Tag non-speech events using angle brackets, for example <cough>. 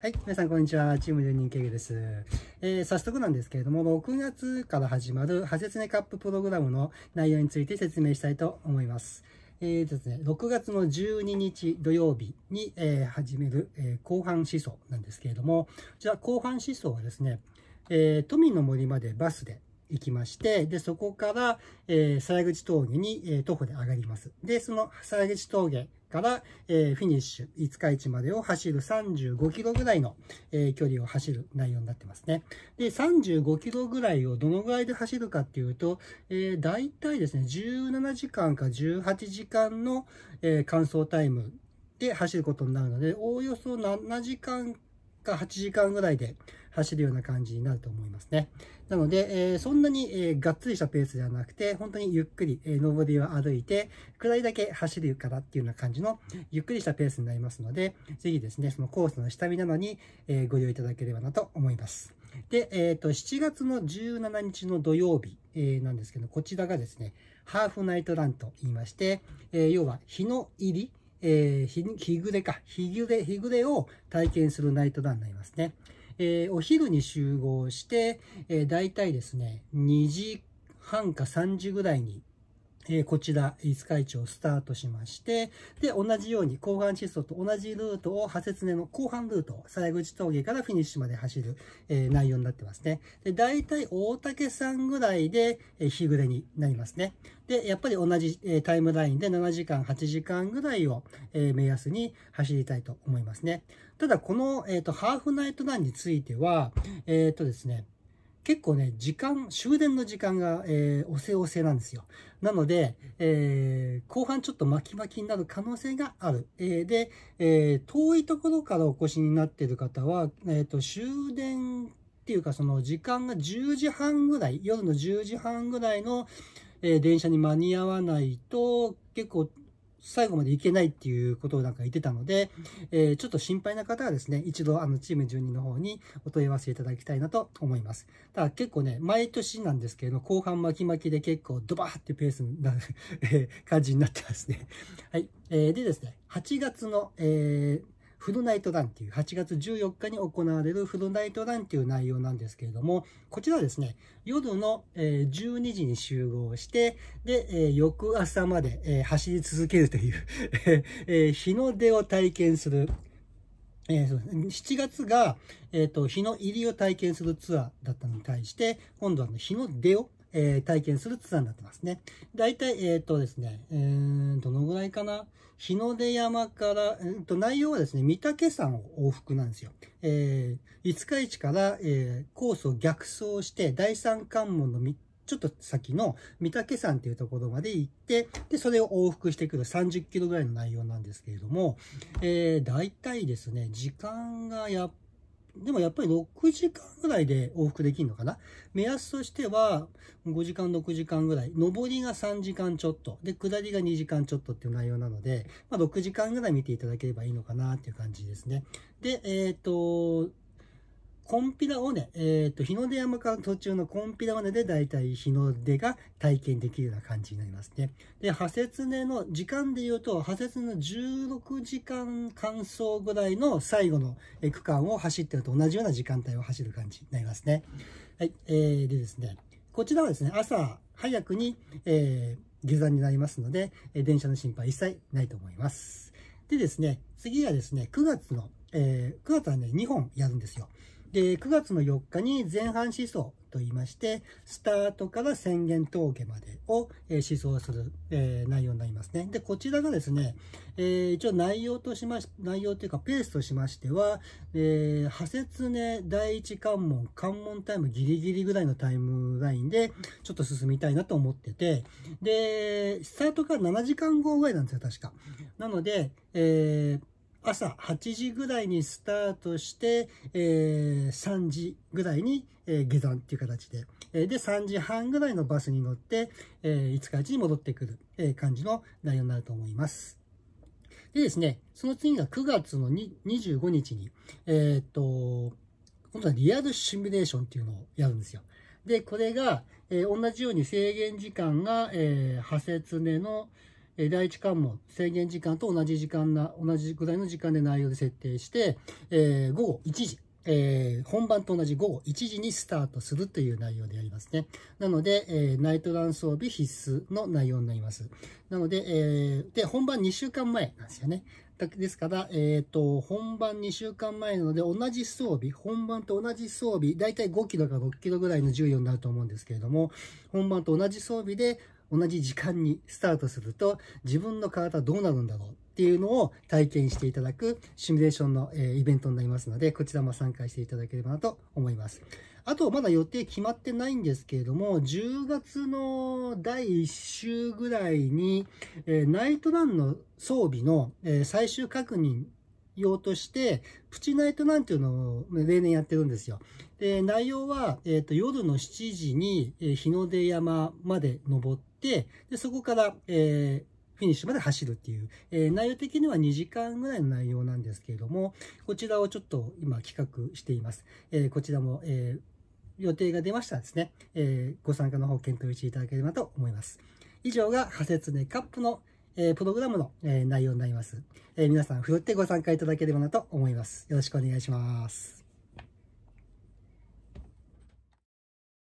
はい。皆さん、こんにちは。チーム住人ケグです。えー、早速なんですけれども、6月から始まる、ハゼツネカッププログラムの内容について説明したいと思います。えーですね、6月の12日土曜日に、えー、始める、えー、後半思想なんですけれども、じゃあ、後半思想はですね、えー、富の森までバスで行きまして、で、そこから、えー、鞘口峠に、えー、徒歩で上がります。で、その鞘口峠から、えー、フィニッシュ、五日市までを走る35キロぐらいの、えー、距離を走る内容になってますね。で、35キロぐらいをどのぐらいで走るかっていうと、えー、大体ですね、17時間か18時間の、えー、乾燥タイムで走ることになるので、おおよそ7時間か8時間ぐらいで走るような感じになると思いますね。なので、えー、そんなに、えー、がっつりしたペースではなくて、本当にゆっくり、えー、上りは歩いて、下りだけ走るからっていうような感じの、ゆっくりしたペースになりますので、ぜひですね、そのコースの下見などに、えー、ご利用いただければなと思います。で、えっ、ー、と、7月の17日の土曜日、えー、なんですけど、こちらがですね、ハーフナイトランと言いまして、えー、要は日の入り、えー、日暮れか、日暮れ、日暮れを体験するナイトランになりますね。えー、お昼に集合して、えー、大体ですね、2時半か3時ぐらいにえー、こちら、五日市をスタートしまして、で、同じように、後半窒素と同じルートを、派切根の後半ルート、西口峠からフィニッシュまで走る、えー、内容になってますね。で、大体大竹さんぐらいで、えー、日暮れになりますね。で、やっぱり同じ、えー、タイムラインで7時間、8時間ぐらいを、えー、目安に走りたいと思いますね。ただ、この、えっ、ー、と、ハーフナイトランについては、えっ、ー、とですね、結構ね、時間、終電の時間が、えー、おせおせなんですよ。なので、えー、後半ちょっと巻き巻きになる可能性がある。えー、で、えー、遠いところからお越しになっている方は、えっ、ー、と、終電っていうか、その時間が10時半ぐらい、夜の10時半ぐらいの、え電車に間に合わないと、結構最後までいけないっていうことをなんか言ってたので、えー、ちょっと心配な方はですね、一度あのチーム12の方にお問い合わせいただきたいなと思います。ただ結構ね、毎年なんですけど後半巻き巻きで結構ドバーってペースな <laughs> 感じになってますね。はい。えー、でですね、8月の、えーフルナイトランっていう、8月14日に行われるフルナイトランっていう内容なんですけれども、こちらはですね、夜の12時に集合して、で、翌朝まで走り続けるという <laughs> 日の出を体験する、えー、そう7月が、えーと、日の入りを体験するツアーだったのに対して、今度は日の出をえー、体験するツアーになってますね。大体、えっ、ー、とですね、えー、どのぐらいかな。日の出山から、えー、と内容はですね、御嶽山を往復なんですよ。えー、五日市から、えー、コースを逆走して、第三関門のちょっと先の御嶽山っていうところまで行って、で、それを往復してくる30キロぐらいの内容なんですけれども、えー、大体ですね、時間がやっでもやっぱり6時間ぐらいで往復できるのかな目安としては5時間、6時間ぐらい。上りが3時間ちょっと。で、下りが2時間ちょっとっていう内容なので、まあ、6時間ぐらい見ていただければいいのかなっていう感じですね。で、えっ、ー、と、コンピラ尾根、えっ、ー、と、日の出山から途中のコンピラ尾根でだいたい日の出が体験できるような感じになりますね。で、派切根の時間で言うと、派切根の16時間乾燥ぐらいの最後の区間を走ってると同じような時間帯を走る感じになりますね。はい、えー、でですね、こちらはですね、朝早くに、えー、下山になりますので、電車の心配一切ないと思います。でですね、次はですね、9月の、えー、9月はね、2本やるんですよ。で、9月の4日に前半思想と言いまして、スタートから宣言峠までを、え思想する、え内容になりますね。で、こちらがですね、え一応内容としまし、内容というかペースとしましては、えー、破節ね、第一関門、関門タイムギリギリぐらいのタイムラインで、ちょっと進みたいなと思ってて、で、スタートから7時間後ぐらいなんですよ、確か。なので、えー朝8時ぐらいにスタートして、えー、3時ぐらいに、えー、下山っていう形で、えー、で、3時半ぐらいのバスに乗って、えー、5日市に戻ってくる、えー、感じの内容になると思います。でですね、その次が9月の25日に、えー、っと、今度はリアルシミュレーションっていうのをやるんですよ。で、これが、えー、同じように制限時間が、えー、派切の、第1関門、制限時間と同じ時間な、同じぐらいの時間で内容で設定して、えー、午後1時、えー、本番と同じ午後1時にスタートするという内容でやりますね。なので、えー、ナイトラン装備必須の内容になります。なので、えー、で、本番2週間前なんですよね。ですから、えっ、ー、と、本番2週間前なので、同じ装備、本番と同じ装備、だいたい5キロか6キロぐらいの重量になると思うんですけれども、本番と同じ装備で、同じ時間にスタートすると自分の体どうなるんだろうっていうのを体験していただくシミュレーションの、えイベントになりますので、こちらも参加していただければなと思います。あと、まだ予定決まってないんですけれども、10月の第1週ぐらいに、えナイトランの装備の、え最終確認用として、プチナイトランっていうのを例年やってるんですよ。で、内容は、えーと、夜の7時に日の出山まで登っ、で、そこから、えーフィニッシュまで走るっていう、えー、内容的には2時間ぐらいの内容なんですけれども、こちらをちょっと今企画しています。えー、こちらも、えー、予定が出ましたらですね、えご参加の方検討していただければと思います。以上が、仮説ツネカップの、えプログラムの、え内容になります。え皆さん、ふるってご参加いただければなと思います。よろしくお願いします。